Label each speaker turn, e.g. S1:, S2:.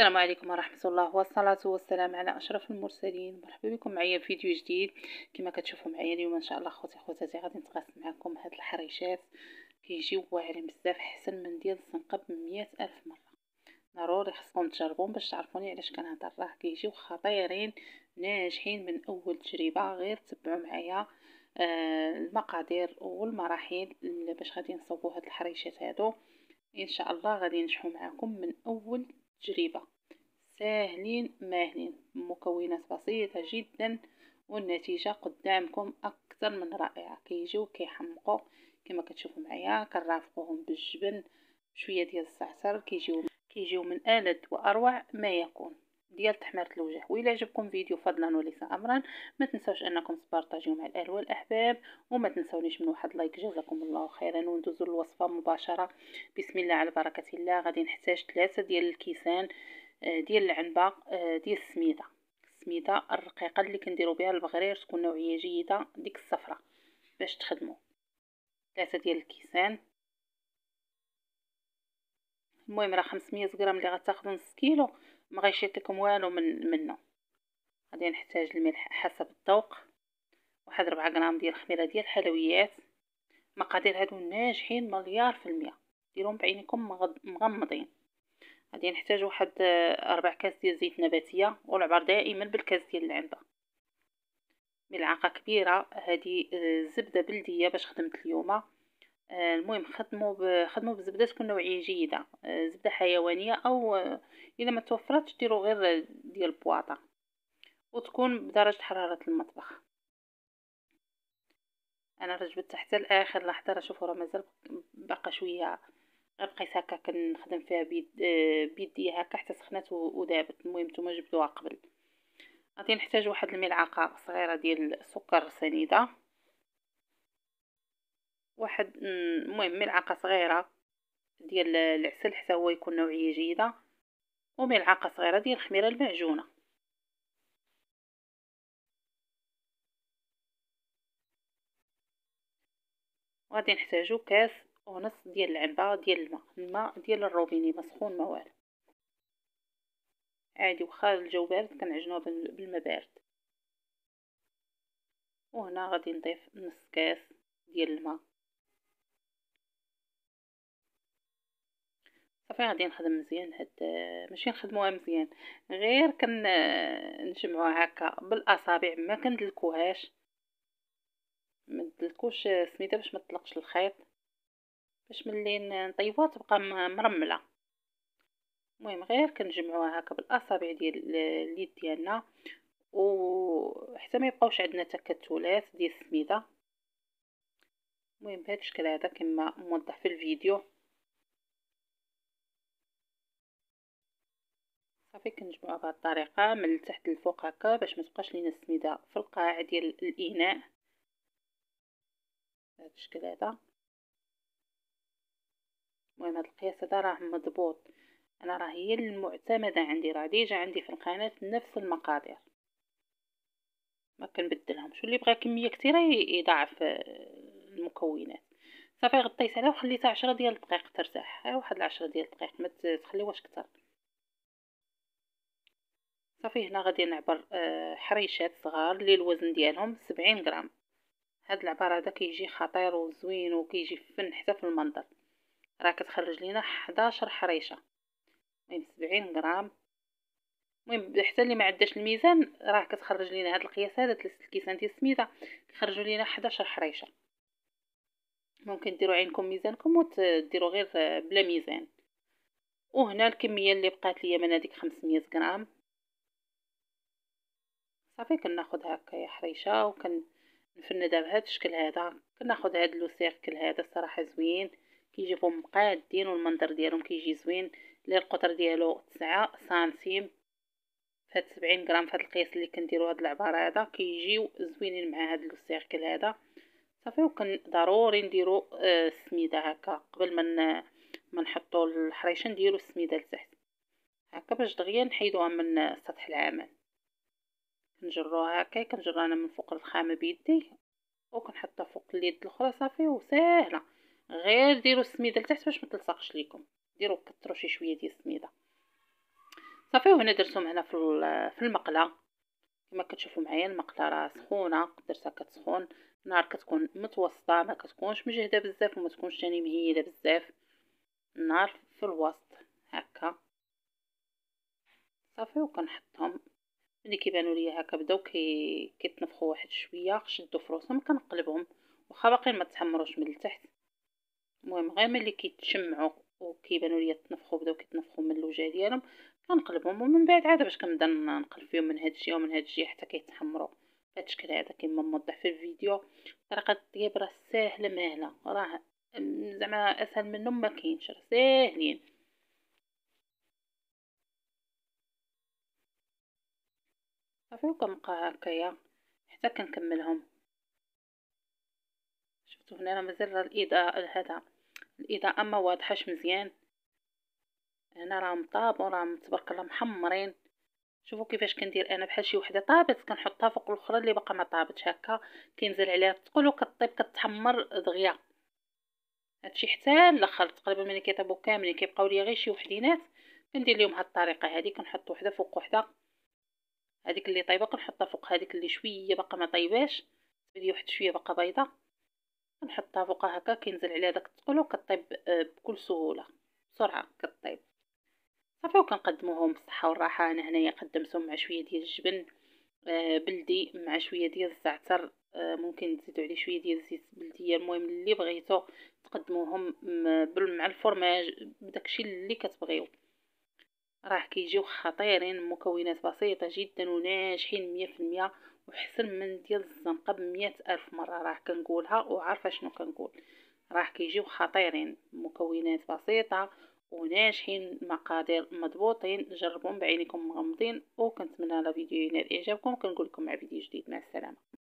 S1: السلام عليكم ورحمة الله والصلاة والسلام على أشرف المرسلين مرحبا بكم معايا في فيديو جديد كما كتشوفوا معايا اليوم إن شاء الله خوتي خواتاتي غادي نتقاسم معكم هاد الحريشات كيجيو واعرين بزاف حسن من ديال الزنقة بمية ألف مرة ضروري خصكم تجربوهم باش تعرفوني علاش كنهضر راه كيجيو خطيرين ناجحين من أول تجربة غير تبعوا معايا آه، المقادير والمراحل باش غادي نصوبوا هاد الحريشات هادو ان شاء الله غادي ينجحوا معكم من اول تجربة ساهلين ماهلين مكونات بسيطة جدا والنتيجة قدامكم أكثر من رائعة كيجيو كيحمقوا كما كتشوفوا معايا كنرافقوهم بالجبن شوية ديال الزعتر كيجيو كيجيو من ألد وأروع ما يكون ديال تحمارة الوجه وإلا عجبكم فيديو فضلا وليس أمرا ما تنساوش أنكم تبارطاجيو مع الأهل والأحباب وما تنساونيش من واحد لايك جزاكم الله خيرا وندوزو للوصفة مباشرة بسم الله على بركة الله غادي نحتاج ثلاثة ديال الكيسان آه، ديال العنبة آه، ديال السميدة السميدة الرقيقة اللي كنديرو بها البغرير تكون نوعية جيدة ديك الصفرة باش تخدمو ثلاثة ديال الكيسان المهم راه 500 غرام اللي غتاخذوا نص كيلو ما غايش يعطيكم والو من منه غادي نحتاج الملح حسب الذوق واحد ربعة غرام ديال الخميره ديال الحلويات مقادير هادو ناجحين مليار في المية ديرهم بعينكم مغمضين غادي نحتاج واحد ربع كاس ديال زيت نباتيه والعبر دائما بالكاس ديال العنبه ملعقه كبيره هذه آه، زبده بلديه باش خدمت اليوم آه، المهم خدموا خدموا بالزبده تكون نوعيه جيده آه، زبده حيوانيه او الا آه، ما توفرتش ديروا غير ديال البواطه وتكون بدرجه حراره المطبخ انا رجبت حتى لاخر لحظه راه شوفوا راه مازال باقا شويه غير بقيت هكا كنخدم فيها بيد بيدي هكا حتى سخنات ودابت المهم نتوما جبدوها قبل غادي نحتاج واحد الملعقه صغيره ديال السكر سنيده واحد المهم ملعقه صغيره ديال العسل حتى هو يكون نوعيه جيده وملعقه صغيره ديال الخميره المعجونه غادي نحتاجو كاس ونص ديال العنبه ديال الماء الماء ديال الروبيني مسخون ما والو عادي واخا الجو بارد كنعجنوها بالماء بارد وهنا غادي نضيف نص كاس ديال الماء صافي غادي نخدم مزيان هاد ماشي نخدموها مزيان غير كن نجمعوها هكا بالاصابع ما كندلكوهاش ما ندلكوش سميتها باش ما تطلقش الخيط باش ملي نطيبوها تبقى مرمله المهم غير كنجمعوها هكا بالاصابع ديال اليد ديالنا وحتى ما يبقاوش عندنا تكتلات ديال السميده المهم بهذا الشكل هذا كما موضح في الفيديو صافي كنجمعوها بهذه الطريقه من التحت للفوق هكا باش ما تبقاش لينا السميده في القاع ديال الاناء بهذا الشكل هذا المهم هذا القياس هذا راه مضبوط انا راه هي المعتمده عندي راه ديجا عندي في القناه نفس المقادير ما شو اللي بغى كميه كثيره يضاعف آه، المكونات صافي غطيت عليها وخليتها عشرة ديال الدقائق ترتاح غير واحد العشرة ديال الدقائق ما تخليوهاش كثر صافي هنا غادي نعبر آه، حريشات صغار اللي الوزن ديالهم سبعين غرام هاد العبار هذا كيجي خطير وزوين وكيجي فن حتى في المنظر راه كتخرج لينا 11 حريشه المهم 70 غرام المهم حتى اللي ما عداش الميزان راه كتخرج لينا هاد القياس هذا 3 الكيسان ديال السميده كيخرجوا لينا 11 حريشه ممكن ديروا عينكم ميزانكم وتديروا غير آه، بلا ميزان وهنا الكميه اللي بقات لي من هذيك 500 غرام صافي كناخذ هكايا حريشه وكن نفندها بهذا الشكل هذا كناخذ هذا لو سيركل هذا الصراحه زوين كيجيبو مقادين والمنظر ديالهم كيجي زوين لي القطر ديالو 9 سنتيم فهاد 70 غرام فهاد القياس اللي كنديرو هاد العباره هذا كيجيو زوينين مع هاد لو سيركل هذا صافي وكن ضروري نديرو آه، السميده هكا قبل ما ما نحطو الحريشه نديرو السميده لتحت هكا باش دغيا نحيدوها من سطح العمل كنجروها هكا كنجرو انا من فوق الخامه بيدي وكنحطها فوق اليد الاخرى صافي وساهله غير ديروا السميده لتحت باش ما تلصقش ليكم ديروا كثروا شي شويه ديال السميده صافي وهنا درتهم هنا في في المقله كما كتشوفوا معايا المقله راه سخونه درتها كتسخن النار كتكون متوسطه ما كتكونش مجهده بزاف وما تكونش ثاني يعني مهيده بزاف النار في الوسط هكا صافي وكنحطهم ملي كيبانوا ليا هكا بداو كي كيتنفخوا واحد شويه شدوا فروسهم كنقلبهم واخا باقيين ما تحمروش من التحت المهم غير ملي كيتشمعوا وكيبانوا ليا تنفخوا بداو كيتنفخوا من الوجه ديالهم كنقلبهم ومن بعد عاد باش كنبدا نقلب فيهم من هاد الشيء ومن هاد الشيء حتى كيتحمروا بهذا الشكل هذا كما موضح في الفيديو طريقه الطياب راه ساهله مهله راه زعما اسهل منهم ما كاينش راه ساهلين صافي وكنبقى هكايا حتى كنكملهم شفتوا هنا راه مازال الاضاءه هذا الاضاءه ما واضحاش مزيان هنا راهم طابو راهم تبارك الله محمرين شوفوا كيفاش كندير انا بحال شي وحده طابت كنحطها فوق الاخرى اللي باقا ما طابتش هكا كينزل عليها الثقل وكطيب كتحمر دغيا هادشي حتى الاخر تقريبا ملي كيطيبوا كاملين كيبقاو لي غير شي وحدينات كندير لهم هاد الطريقه هادي كنحط وحده فوق وحده هذيك اللي طايبه كنحطها فوق هذيك اللي شويه باقا ما طايباش تبان واحد شويه باقا بيضه كنحطها فوقها هكا كينزل عليها داك الثقل كطيب آه، بكل سهوله بسرعه كطيب صافي وكنقدموهم بالصحه والراحه انا هنايا قدمتهم مع شويه ديال الجبن آه، بلدي مع شويه ديال الزعتر آه، ممكن تزيدوا عليه شويه ديال الزيت البلديه المهم اللي بغيتو تقدموهم مع الفرماج بداكشي اللي كتبغيو راه كيجيو خطيرين مكونات بسيطه جدا وناجحين مية في المية وحسن من ديال الزنقه بمية الف مره راه كنقولها وعارفه شنو كنقول راه كيجيو خطيرين مكونات بسيطه وناجحين مقادير مضبوطين جربوهم بعينكم مغمضين وكنتمنى لا فيديو ينال اعجابكم كنقول لكم مع فيديو جديد مع السلامه